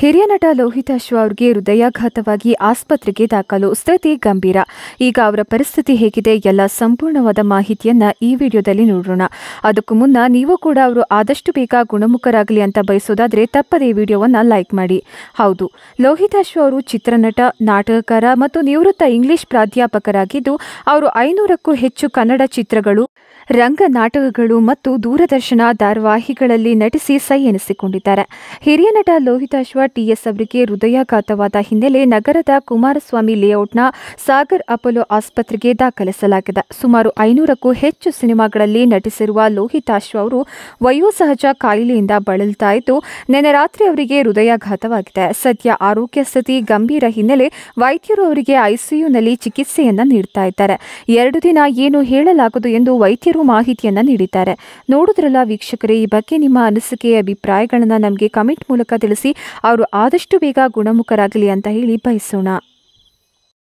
ಹಿರಿಯ ನಟ ಲೋಹಿತಾಶ್ವ ಅವರಿಗೆ ಹೃದಯಾಘಾತವಾಗಿ ಆಸ್ಪತ್ರೆಗೆ ದಾಖಲು ಸ್ಥಿತಿ ಗಂಭೀರ ಈಗ ಅವರ ಪರಿಸ್ಥಿತಿ ಹೇಗಿದೆ ಎಲ್ಲ ಸಂಪೂರ್ಣವಾದ ಮಾಹಿತಿಯನ್ನ ಈ ವಿಡಿಯೋದಲ್ಲಿ ನೋಡೋಣ ಅದಕ್ಕೂ ಮುನ್ನ ನೀವು ಕೂಡ ಅವರು ಆದಷ್ಟು ಬೇಗ ಗುಣಮುಖರಾಗಲಿ ಅಂತ ಬಯಸೋದಾದ್ರೆ ತಪ್ಪದೇ ವಿಡಿಯೋವನ್ನು ಲೈಕ್ ಮಾಡಿ ಹೌದು ಲೋಹಿತಾಶ್ವ ಅವರು ಚಿತ್ರನಟ ನಾಟಕಕಾರ ಮತ್ತು ನಿವೃತ್ತ ಇಂಗ್ಲಿಷ್ ಪ್ರಾಧ್ಯಾಪಕರಾಗಿದ್ದು ಅವರು ಐನೂರಕ್ಕೂ ಹೆಚ್ಚು ಕನ್ನಡ ಚಿತ್ರಗಳು ರಂಗ ನಾಟಕಗಳು ಮತ್ತು ದೂರದರ್ಶನ ಧಾರಾವಾಹಿಗಳಲ್ಲಿ ನಟಿಸಿ ಸೈ ಎನಿಸಿಕೊಂಡಿದ್ದಾರೆ ಹಿರಿಯ ನಟ ಲೋಹಿತಾಶ್ವ ಟಿಎಸ್ ಅವರಿಗೆ ಹೃದಯಾಘಾತವಾದ ಹಿನ್ನೆಲೆ ನಗರದ ಕುಮಾರಸ್ವಾಮಿ ಲೇಔಟ್ನ ಸಾಗರ್ ಅಪೋಲೋ ಆಸ್ಪತ್ರೆಗೆ ದಾಖಲಿಸಲಾಗಿದೆ ಸುಮಾರು ಐನೂರಕ್ಕೂ ಹೆಚ್ಚು ಸಿನಿಮಾಗಳಲ್ಲಿ ನಟಿಸಿರುವ ಲೋಹಿತಾಶ್ವ ಅವರು ವಯೋಸಹಜ ಕಾಯಿಲೆಯಿಂದ ಬಳಲ್ತಾ ಇದ್ದು ನಿನ್ನೆ ರಾತ್ರಿ ಅವರಿಗೆ ಹೃದಯಾಘಾತವಾಗಿದೆ ಸದ್ಯ ಆರೋಗ್ಯ ಸ್ಥಿತಿ ಗಂಭೀರ ಹಿನ್ನೆಲೆ ವೈದ್ಯರು ಅವರಿಗೆ ಐಸಿಯುನಲ್ಲಿ ಚಿಕಿತ್ಸೆಯನ್ನು ನೀಡ್ತಾ ಇದ್ದಾರೆ ಎರಡು ದಿನ ಏನು ಹೇಳಲಾಗದು ಎಂದು ವೈದ್ಯರು ಮಾಹಿತಿಯನ್ನು ನೀಡಿದ್ದಾರೆ ನೋಡಿದ್ರಲ್ಲ ವೀಕ್ಷಕರೇ ಈ ಬಗ್ಗೆ ನಿಮ್ಮ ಅನಿಸಿಕೆ ಅಭಿಪ್ರಾಯಗಳನ್ನು ನಮಗೆ ಕಮೆಂಟ್ ಮೂಲಕ ತಿಳಿಸಿ ಅವರು ಆದಷ್ಟು ಬೇಗ ಗುಣಮುಖರಾಗಲಿ ಅಂತ ಹೇಳಿ ಬಯಸೋಣ